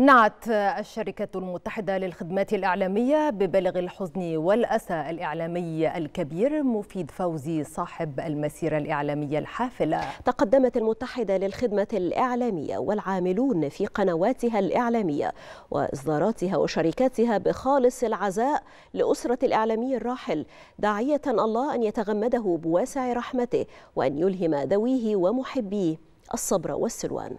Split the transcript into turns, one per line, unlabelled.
نعت الشركة المتحدة للخدمات الإعلامية ببلغ الحزن والأسى الإعلامي الكبير مفيد فوزي صاحب المسيرة الإعلامية الحافلة تقدمت المتحدة للخدمة الإعلامية والعاملون في قنواتها
الإعلامية وإصداراتها وشركاتها بخالص العزاء لأسرة الإعلامي الراحل داعية الله أن يتغمده بواسع رحمته وأن يلهم ذويه ومحبيه الصبر والسلوان